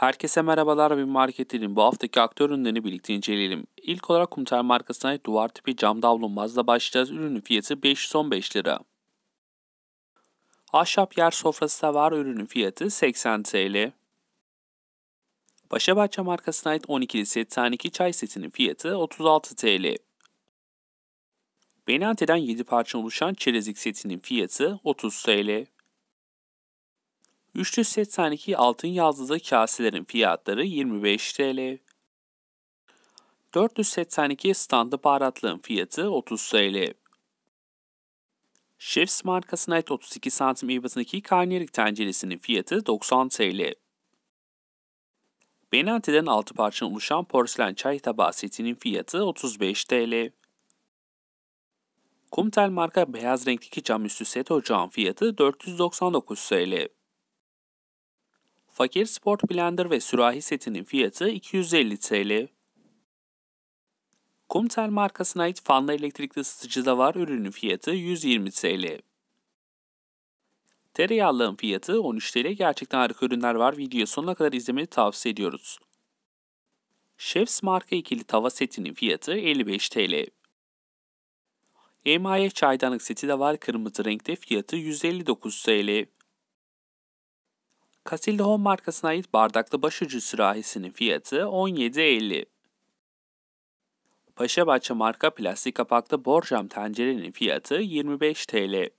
Herkese merhabalar ve marketinin bu haftaki aktör ürünlerini birlikte inceleyelim. İlk olarak Kumter markasına ait duvar tipi cam davlumbazla başlayacağız. Ürünün fiyatı 515 lira. Ahşap yer sofrası da var. Ürünün fiyatı 80 TL. Başabahçe markasına ait 12'li setten 2 çay setinin fiyatı 36 TL. Benante'den 7 parça oluşan çerezlik setinin fiyatı 30 TL. 382 altın yazlılı kaselerin fiyatları 25 TL. 482 standı baharatlığın fiyatı 30 TL. Chef's markasına ait 32 santim ebatındaki karnıyarık tenceresinin fiyatı 90 TL. Benanti'den 6 parçadan oluşan porselen çay tabağı setinin fiyatı 35 TL. Kumtel marka beyaz renkteki cam üstü set ocağın fiyatı 499 TL. Fakir Sport Blender ve sürahi setinin fiyatı 250 TL. Kumtel markasına ait fanlı elektrikli ısıtıcı da var ürünün fiyatı 120 TL. Tereyağlığın fiyatı 13 TL gerçekten harika ürünler var video sonuna kadar izlemeni tavsiye ediyoruz. Chef's marka ikili tava setinin fiyatı 55 TL. Emaye çaydanlık seti de var kırmızı renkte fiyatı 159 TL. Casilda Home markasına ait bardaklı başucu sürahisinin fiyatı 17.50. Paşabahçe marka plastik kapaklı borcam tencerenin fiyatı 25 TL.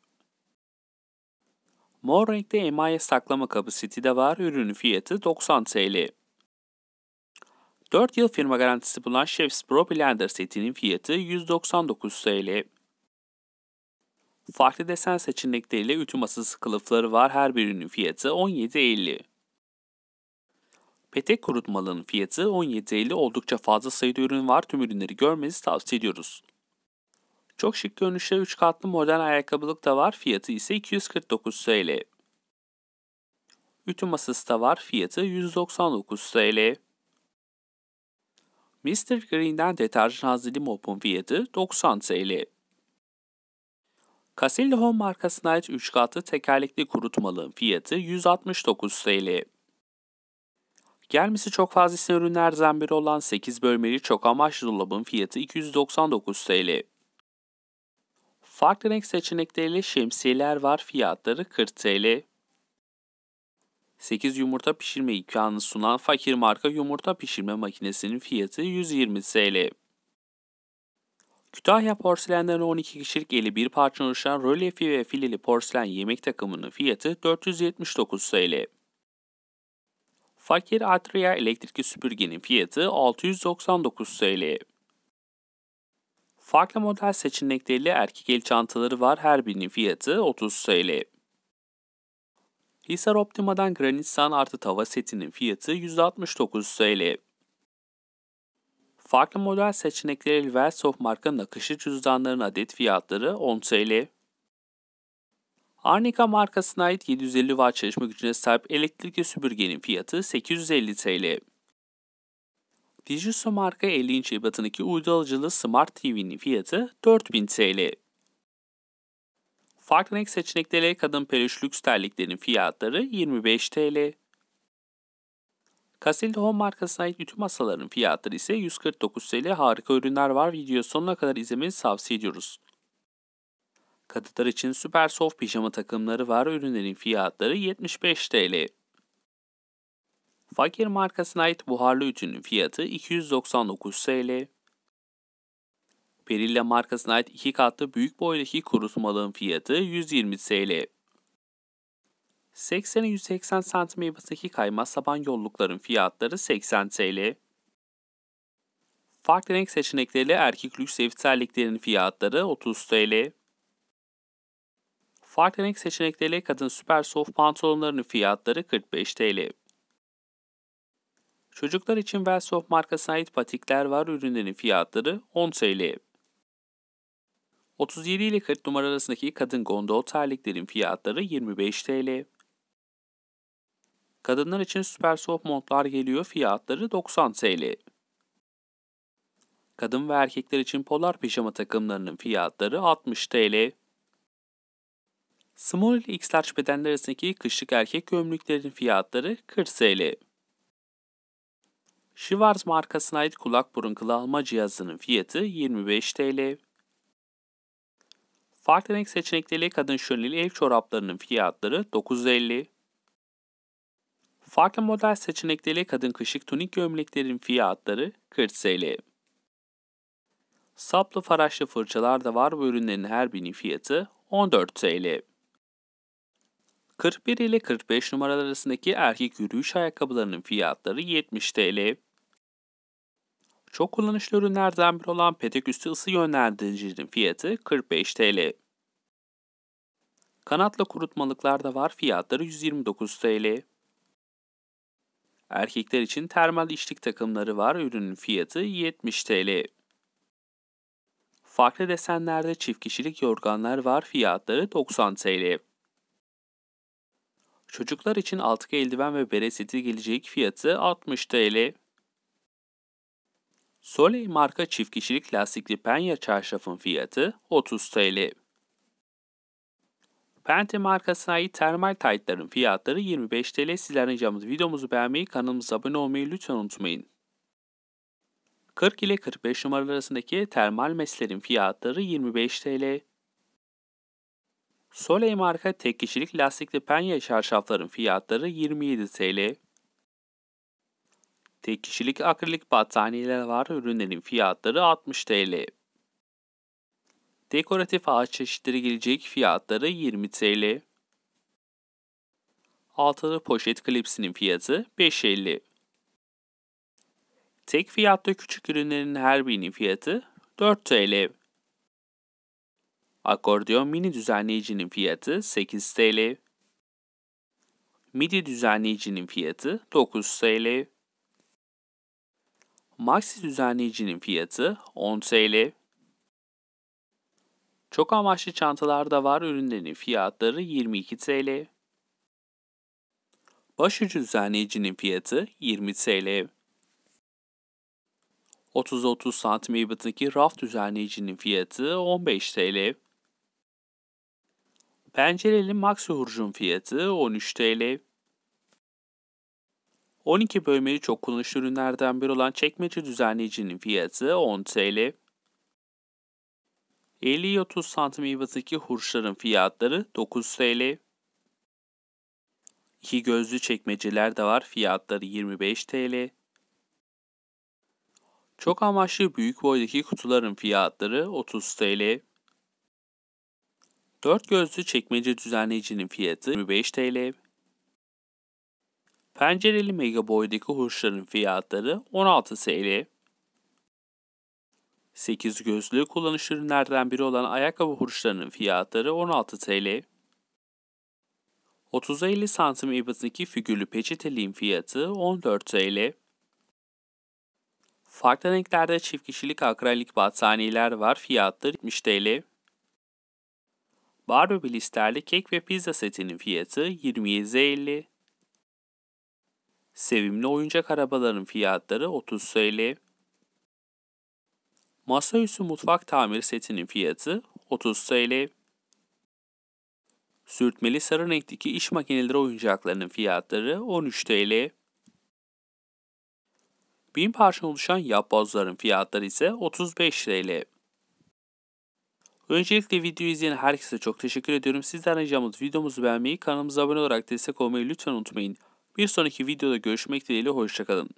Mor renkte emaye saklama kabı seti de var, ürünün fiyatı 90 TL. 4 yıl firma garantisi bulunan Chef's Pro Blender setinin fiyatı 199 TL. Farklı desen seçenekleriyle ütü masası kılıfları var. Her birinin fiyatı 17.50. Petek kurutmalının fiyatı 17.50 oldukça fazla sayıda ürün var. Tüm ürünleri görmenizi tavsiye ediyoruz. Çok şık görünüşte 3 katlı modern ayakkabılık da var. Fiyatı ise 249 TL. Ütü masası da var. Fiyatı 199 TL. Mr. Green'den deterjan hazili mopun fiyatı 90 TL. Casilho markasına ait 3 katlı tekerlekli kurutmalığın fiyatı 169 TL. Gelmesi çok fazla fazlasına ürünlerden biri olan 8 bölmeli çok amaçlı dolabın fiyatı 299 TL. Farklı renk seçenekleriyle şemsiyeler var fiyatları 40 TL. 8 yumurta pişirme imkanı sunan fakir marka yumurta pişirme makinesinin fiyatı 120 TL. Kütahya porselenden 12 kişilik 51 parça oluşan rölyefi ve fileli porselen yemek takımının fiyatı 479 TL. Fakir Atria elektrikli süpürgenin fiyatı 699 TL. Farklı model seçenekleriyle erkek el çantaları var her birinin fiyatı 30 TL. Hisar Optima'dan Granit San artı tava setinin fiyatı 169 TL. Farklı model seçenekleri Velsoft markanın akışı cüzdanların adet fiyatları 10 TL. Arnica markasına ait 750 watt çalışma gücüne sahip elektrikli süpürgenin fiyatı 850 TL. Digitsu marka 50 inç ebatındaki uydu alıcılı Smart TV'nin fiyatı 4000 TL. Farklı renk seçenekleriyle kadın peluş lüks terliklerin fiyatları 25 TL. Castelli Home markasına ait ütü masalarının fiyatları ise 149 TL harika ürünler var. Video sonuna kadar izlemenizi tavsiye ediyoruz. Kadınlar için süper soft pijama takımları var. Ürünlerin fiyatları 75 TL. Fakir markasına ait buharlı ütünün fiyatı 299 TL. Perilla markasına ait iki katlı büyük boydaki kurutmalığın fiyatı 120 TL. 80'e 180 santim yapısındaki kayma saban yollukların fiyatları 80 TL. Farklı renk seçenekleriyle erkek lüks ev terliklerinin fiyatları 30 TL. Farklı renk seçenekleriyle kadın süper soft pantolonlarının fiyatları 45 TL. Çocuklar için Velsoft markasına ait patikler var ürünlerin fiyatları 10 TL. 37 ile 40 numara arasındaki kadın gondol terliklerin fiyatları 25 TL. Kadınlar için süper soğuk montlar geliyor fiyatları 90 TL. Kadın ve erkekler için polar pijama takımlarının fiyatları 60 TL. Small ile X-Large bedenler arasındaki kışlık erkek gömleklerin fiyatları 40 TL. Schwarz markasına ait kulak burun kılı alma cihazının fiyatı 25 TL. Farklı renk seçenekleriyle kadın şöleli ev çoraplarının fiyatları 950 Farklı model seçenekleri kadın kışık tunik gömleklerin fiyatları 40 TL. Saplı faraşlı fırçalar da var bu ürünlerin her birinin fiyatı 14 TL. 41 ile 45 numaralar arasındaki erkek yürüyüş ayakkabılarının fiyatları 70 TL. Çok kullanışlı ürünlerden biri olan petek üstü ısı yönlendiricinin fiyatı 45 TL. Kanatla kurutmalıklar da var fiyatları 129 TL. Erkekler için termal içlik takımları var. Ürünün fiyatı 70 TL. Farklı desenlerde çift kişilik yorganlar var. Fiyatları 90 TL. Çocuklar için altık eldiven ve bere seti gelecek fiyatı 60 TL. Soleil marka çift kişilik lastikli penye çarşafın fiyatı 30 TL. Fenty markasına ait termal taytların fiyatları 25 TL. Sizler ricamız videomuzu beğenmeyi, kanalımıza abone olmayı lütfen unutmayın. 40 ile 45 numaralar arasındaki termal meslerin fiyatları 25 TL. Soley marka tek kişilik lastikli penye çarşafların fiyatları 27 TL. Tek kişilik akrilik battaniyeler var. Ürünlerin fiyatları 60 TL. Dekoratif ağaç çeşitleri gelecek fiyatları 20 TL. Altılı poşet klipsinin fiyatı 5.50. Tek fiyatta küçük ürünlerin her birinin fiyatı 4 TL. Akordeon mini düzenleyicinin fiyatı 8 TL. MIDI düzenleyicinin fiyatı 9 TL. Maxi düzenleyicinin fiyatı 10 TL. Çok amaçlı çantalarda var ürünlerin fiyatları 22 TL. Başucu düzenleyicinin fiyatı 20 TL. 30-30 santim ebatındaki raf düzenleyicinin fiyatı 15 TL. Pencereli maxi hurcun fiyatı 13 TL. 12 bölmeli çok kullanışlı ürünlerden biri olan çekmece düzenleyicinin fiyatı 10 TL. 50-30 santim ivadaki hurçların fiyatları 9 TL. İki gözlü çekmeceler de var. Fiyatları 25 TL. Çok amaçlı büyük boydaki kutuların fiyatları 30 TL. Dört gözlü çekmece düzenleyicinin fiyatı 25 TL. Pencereli mega boydaki hurçların fiyatları 16 TL. 8 gözlü kullanış ürünlerden biri olan ayakkabı hurçlarının fiyatları 16 TL. 30'a 50 santim ebatındaki figürlü peçeteliğin fiyatı 14 TL. Farklı renklerde çift kişilik akralik battaniyeler var. Fiyatları 70 TL. Barbie blisterli kek ve pizza setinin fiyatı 27.50. Sevimli oyuncak arabaların fiyatları 30 TL. Masaüstü mutfak tamir setinin fiyatı 30 TL. Sürtmeli sarı renkteki iş makineleri oyuncaklarının fiyatları 13 TL. bin parça oluşan yapbozların fiyatları ise 35 TL. Öncelikle video izleyen herkese çok teşekkür ediyorum. Sizden ricamız videomuzu beğenmeyi, kanalımıza abone olarak destek olmayı lütfen unutmayın. Bir sonraki videoda görüşmek dileğiyle hoşçakalın.